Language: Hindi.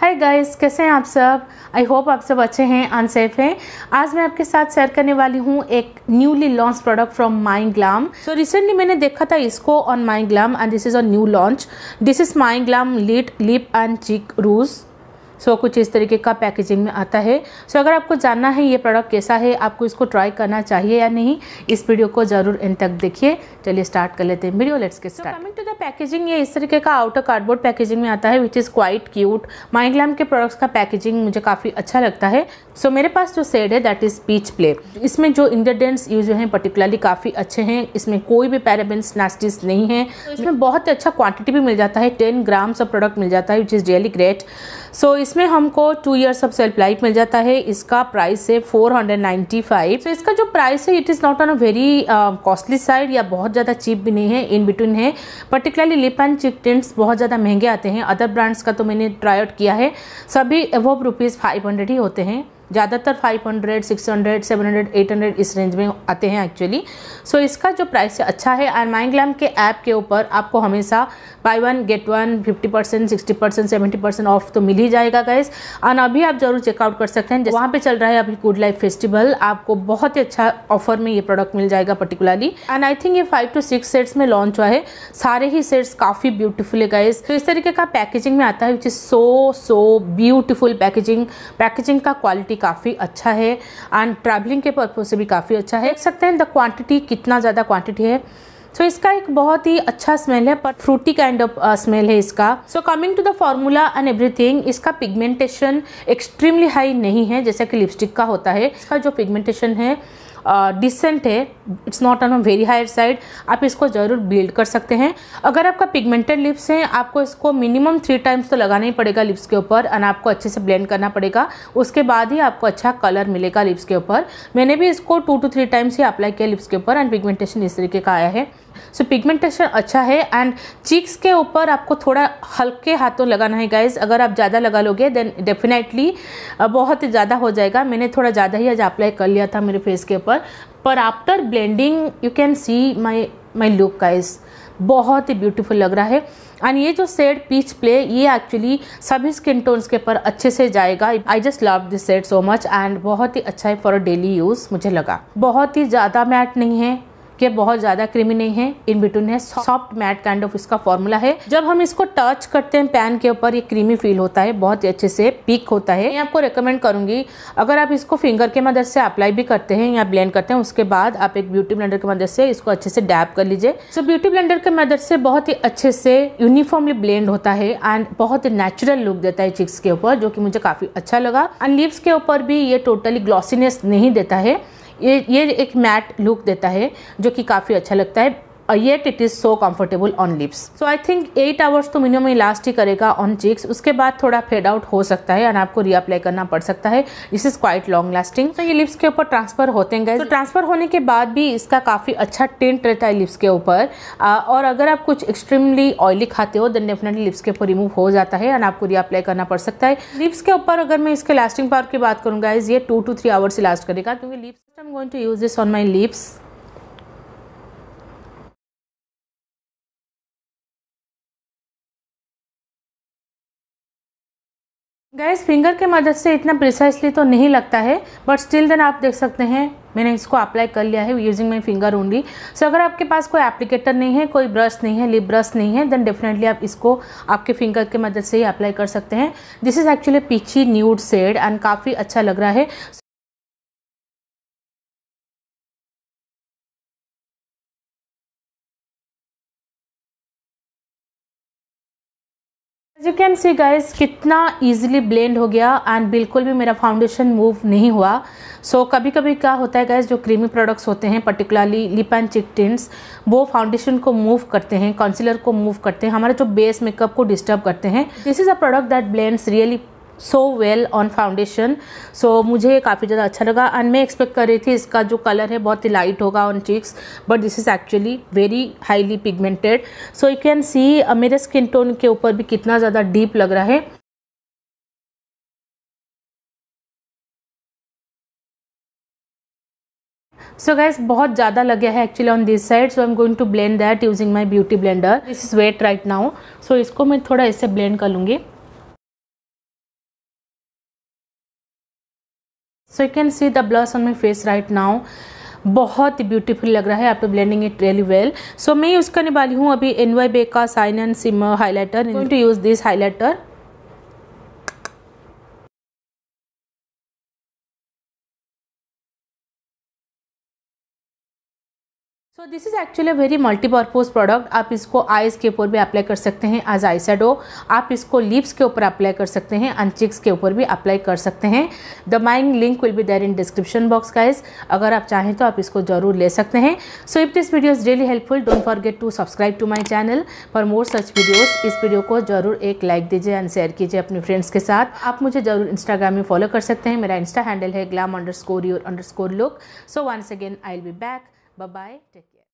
हाय गाइस कैसे हैं आप सब आई होप आप सब अच्छे हैं अनसेफ हैं आज मैं आपके साथ शेयर करने वाली हूँ एक newly launch product from my glam so recently मैंने देखा था इसको on my glam and this is a new launch this is my glam lit lip and cheek rouge so so, कुछ इस तरीके का पैकेजिंग में आता है सो so, अगर आपको जानना है ये प्रोडक्ट कैसा है आपको इसको ट्राई करना चाहिए या नहीं इस वीडियो को ज़रूर एंड तक देखिए चलिए स्टार्ट कर लेते हैं वीडियो लेट्स के start coming to the packaging ये इस तरीके का आउटर कार्डबोर्ड पैकेजिंग में आता है which is quite cute mind के प्रोडक्ट्स का पैकेजिंग मुझे काफ़ी अच्छा लगता है सो so, मेरे पास जो सेड है दैट इज़ पीच प्ले इसमें जो इंग्रेडियंट्स यूज हैं पर्टिकुलरली काफ़ी अच्छे हैं इसमें कोई भी पैराबिन्स नास्टिस नहीं है तो इसमें बहुत अच्छा क्वांटिटी भी मिल जाता है टेन ग्राम्स ऑफ प्रोडक्ट मिल जाता है which is really great so so, इसमें हमको two years of self life मिल जाता है इसका प्राइस है फोर हंड्रेड नाइन्टी फाइव तो इसका जो प्राइस है it is not on a very costly side या बहुत ज़्यादा चीप भी नहीं है इन बिटवीन है particularly lip and cheek tints बहुत ज़्यादा महंगे आते हैं अदर ब्रांड्स का तो मैंने ट्राई आउट किया है सभी अवोव रुपीज़ फाइव हंड्रेड ही होते हैं ज़्यादातर 500, 600, 700, 800 इस रेंज में आते हैं एक्चुअली सो so, इसका जो प्राइस अच्छा है एंड माइंड ग्लैम के ऐप के ऊपर आपको हमेशा buy one get one fifty percent sixty percent seventy percent off तो मिल ही जाएगा गैस एंड अभी आप जरूर चेकआउट कर सकते हैं वहाँ पे चल रहा है अभी गुड लाइफ फेस्टिवल आपको बहुत ही अच्छा ऑफर में ये प्रोडक्ट मिल जाएगा पर्टिकुलरली एंड आई थिंक ये फाइव टू सिक्स सेट्स में लॉन्च हुआ है सारे ही सेट्स काफ़ी ब्यूटीफुल है गैस तो इस तरीके का पैकेजिंग में आता है which is so so beautiful packaging packaging का क्वालिटी भी काफ़ी अच्छा है एंड ट्रैवलिंग के पर्पज से भी काफ़ी अच्छा है देख सकते हैं द क्वांटिटी कितना ज़्यादा क्वांटिटी है सो so, इसका एक बहुत ही अच्छा स्मेल है पर फ्रूटी काइंड ऑफ स्मेल है इसका so coming to the formula and everything इसका पिगमेंटेशन एक्सट्रीमली हाई नहीं है जैसा कि लिपस्टिक का होता है इसका जो पिगमेंटेशन है डिसेंट uh, है it's not on a very higher side आप इसको ज़रूर बिल्ड कर सकते हैं अगर आपका पिगमेंटेड लिप्स हैं आपको इसको मिनिमम थ्री टाइम्स तो लगाना ही पड़ेगा लिप्स के ऊपर एंड आपको अच्छे से ब्लेंड करना पड़ेगा उसके बाद ही आपको अच्छा कलर मिलेगा लिप्स के ऊपर मैंने भी इसको टू टू थ्री टाइम्स ही अप्लाई किया लिप्स के ऊपर एंड पिगमेंटेशन इस तरीके का आया है सो so, पिगमेंटेशन अच्छा है एंड चीक्स के ऊपर आपको थोड़ा हल्के हाथों लगाना है गाइज अगर आप ज़्यादा लगा लोगे देन डेफिनेटली uh, बहुत ही ज़्यादा हो जाएगा मैंने थोड़ा ज़्यादा ही आज अप्लाई कर लिया था मेरे फेस के ऊपर here पर after blending you can see my my look guys बहुत ही ब्यूटीफुल लग रहा है एंड ये जो सेट पीच प्ले ये एक्चुअली सभी स्किन टोन्स के ऊपर अच्छे से जाएगा I just love this set so much and बहुत ही अच्छा है फॉर डेली यूज़ मुझे लगा बहुत ही ज़्यादा मैट नहीं है ये बहुत ज़्यादा क्रीमी नहीं है इन बिटवीन है सॉफ्ट मैट काइंड ऑफ इसका फॉर्मूला है जब हम इसको टच करते हैं पैन के ऊपर ये क्रीमी फील होता है बहुत ही अच्छे से पीक होता है मैं आपको रिकमेंड करूंगी अगर आप इसको फिंगर के मदद से अप्लाई भी करते हैं या ब्लेंड करते हैं उसके बाद आप एक ब्यूटी ब्लेंडर की मदद से इसको अच्छे से डैप कर लीजिए सो ब्यूटी ब्लेंडर की मदद से बहुत ही अच्छे से यूनिफॉर्मली ब्लेंड होता है एंड बहुत ही नेचुरल लुक देता है चिक्स के ऊपर जो कि मुझे काफ़ी अच्छा लगा एंड लिप्स के ऊपर भी ये टोटली ग्लॉसीनेस नहीं देता है ये ये एक मैट लुक देता है जो कि काफ़ी अच्छा लगता है yet it is so comfortable on lips so I think eight hours तो मिनिमम ही करेगा ऑन चिक्स उसके बाद थोड़ा फेड आउट हो सकता है एंड आपको रीअप्लाई करना पड़ सकता है this is quite long lasting तो ये लिप्स के ऊपर ट्रांसफर होते हैं गए तो ट्रांसफर होने के बाद भी इसका काफ़ी अच्छा टेंट रहता है लिप्स के ऊपर uh, और अगर आप कुछ एक्सट्रीमली ऑयली खाते हो देन डेफिनेटली लिप्स के ऊपर रिमूव हो जाता है एंड आपको रीअप्लाई करना पड़ सकता है लिप्स के ऊपर अगर मैं इसके लास्टिंग पावर की बात करूँगा ये two two three hours last करेगा क्योंकि lips I am going to use this on my lips guys finger के मदद से इतना प्रिसाइसली तो नहीं लगता है बट स्टिल देन आप देख सकते हैं मैंने इसको अप्लाई कर लिया है using my finger only so अगर आपके पास कोई एप्लीकेटर नहीं है कोई ब्रश नहीं है लिप ब्रश नहीं है देन डेफिनेटली आप इसको आपके फिंगर के मदद से ही अप्लाई कर सकते हैं this is actually peachy nude shade and काफ़ी अच्छा लग रहा है यू कैन सी गाइज कितना ईजिली ब्लेंड हो गया एंड बिल्कुल भी मेरा फाउंडेशन मूव नहीं हुआ सो so, कभी कभी क्या होता है गाइज जो क्रीमी प्रोडक्ट्स होते हैं particularly lip and cheek tints वो फाउंडेशन को मूव करते हैं कंसीलर को मूव करते हैं हमारे जो बेस मेकअप को डिस्टर्ब करते हैं this is a product that blends really so well on foundation so मुझे काफ़ी ज़्यादा अच्छा लगा एंड मैं एक्सपेक्ट कर रही थी इसका जो कलर है बहुत ही लाइट होगा on cheeks but this is actually very highly pigmented so you can see मेरे स्किन टोन के ऊपर भी कितना ज़्यादा डीप लग रहा है सो गैस बहुत ज़्यादा लग गया है actually on this side so I am going to blend that using my beauty blender this is wet right now so इसको मैं थोड़ा ऐसे ब्लेंड कर लूँगी so you can see the blush on my face right now बहुत ही ब्यूटीफुल लग रहा है आप blending it really well so मैं यूज़ करने वाली हूँ अभी एन वाई बे का shine and simmer highlighter to use this highlighter so this is actually very multipurpose product आप इसको आइज़ के ऊपर भी अप्लाई कर सकते हैं एज आई शेडो आप इसको लिप्स के ऊपर अप्लाई कर सकते हैं अन चिक्स के ऊपर भी अप्लाई कर सकते हैं the main link will be there in description box guys अगर आप चाहें तो आप इसको जरूर ले सकते हैं so if this video is really helpful don't forget to subscribe to my channel for more such videos इस वीडियो को जरूर एक लाइक दीजिए एंड शेयर कीजिए अपने फ्रेंड्स के साथ आप मुझे जरूर इंस्टाग्राम में फॉलो कर सकते हैं मेरा इंस्टा हैंडल है glam underscore your underscore look so once again I will be back Bye bye. Take care.